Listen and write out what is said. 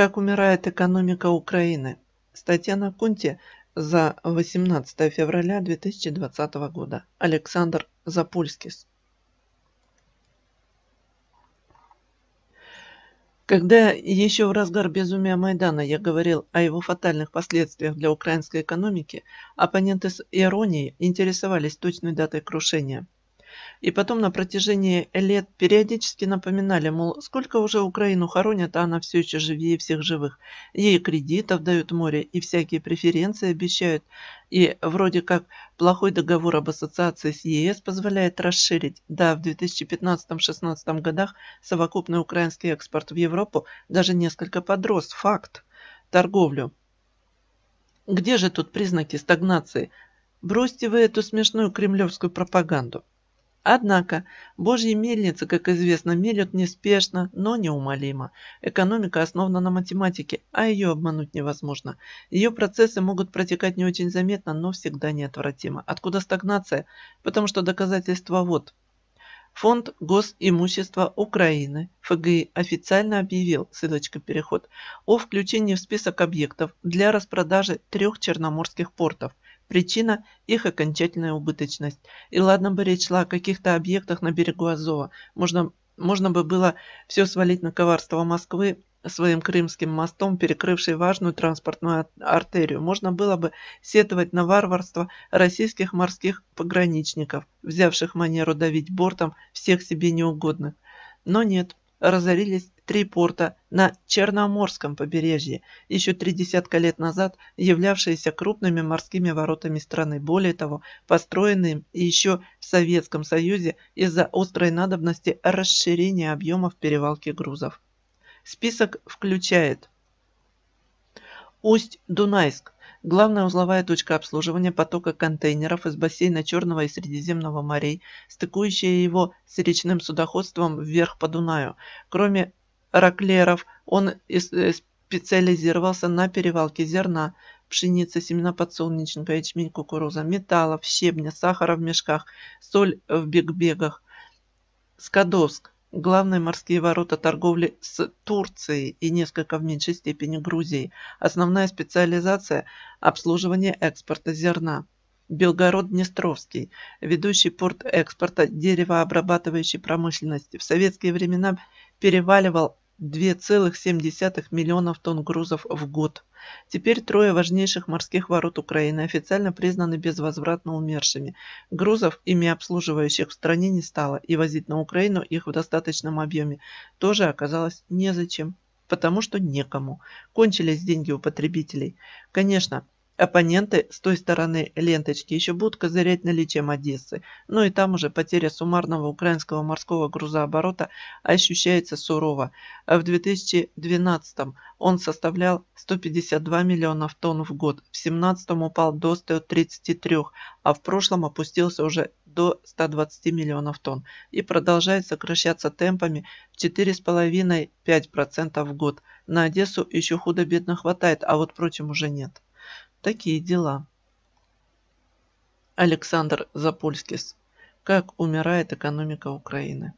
Как умирает экономика Украины? Статья на Кунте за 18 февраля 2020 года. Александр Запольскис. Когда еще в разгар безумия Майдана я говорил о его фатальных последствиях для украинской экономики, оппоненты с иронией интересовались точной датой крушения. И потом на протяжении лет периодически напоминали, мол, сколько уже Украину хоронят, а она все еще живее всех живых. Ей кредитов дают море, и всякие преференции обещают. И вроде как плохой договор об ассоциации с ЕС позволяет расширить. Да, в 2015-16 годах совокупный украинский экспорт в Европу даже несколько подрос. Факт. Торговлю. Где же тут признаки стагнации? Бросьте вы эту смешную кремлевскую пропаганду. Однако божьи мельницы, как известно, мелют неспешно, но неумолимо. Экономика основана на математике, а ее обмануть невозможно. Ее процессы могут протекать не очень заметно, но всегда неотвратимо. Откуда стагнация? Потому что доказательства вот – Фонд госимущества Украины, ФГИ, официально объявил, ссылочка переход, о включении в список объектов для распродажи трех черноморских портов – Причина – их окончательная убыточность. И ладно бы речь шла о каких-то объектах на берегу Азова. Можно, можно бы было все свалить на коварство Москвы, своим крымским мостом, перекрывший важную транспортную артерию. Можно было бы сетовать на варварство российских морских пограничников, взявших манеру давить бортом всех себе неугодных. Но нет, разорились три порта на Черноморском побережье, еще три десятка лет назад являвшиеся крупными морскими воротами страны, более того, построенные еще в Советском Союзе из-за острой надобности расширения объемов перевалки грузов. Список включает Усть-Дунайск, Главная узловая точка обслуживания потока контейнеров из бассейна Черного и Средиземного морей, стыкующая его с речным судоходством вверх по Дунаю. Кроме раклеров, он э, специализировался на перевалке зерна, пшеницы, семена подсолнечника, ячмень, кукуруза, металлов, щебня, сахара в мешках, соль в бигбегах. Скадовск Главные морские ворота торговли с Турцией и несколько в меньшей степени Грузией. Основная специализация – обслуживание экспорта зерна. Белгород-Днестровский – ведущий порт экспорта деревообрабатывающей промышленности. В советские времена переваливал 2,7 миллионов тонн грузов в год. Теперь трое важнейших морских ворот Украины официально признаны безвозвратно умершими. Грузов, ими обслуживающих в стране не стало, и возить на Украину их в достаточном объеме тоже оказалось незачем потому что некому. Кончились деньги у потребителей. Конечно, Оппоненты с той стороны ленточки еще будут козырять наличием Одессы, ну и там уже потеря суммарного украинского морского грузооборота ощущается сурово. А в 2012 м он составлял 152 миллионов тонн в год, в 2017 упал до 133, а в прошлом опустился уже до 120 миллионов тонн и продолжает сокращаться темпами в 4,5-5% в год. На Одессу еще худо-бедно хватает, а вот прочим уже нет. Такие дела. Александр Запольскис. Как умирает экономика Украины.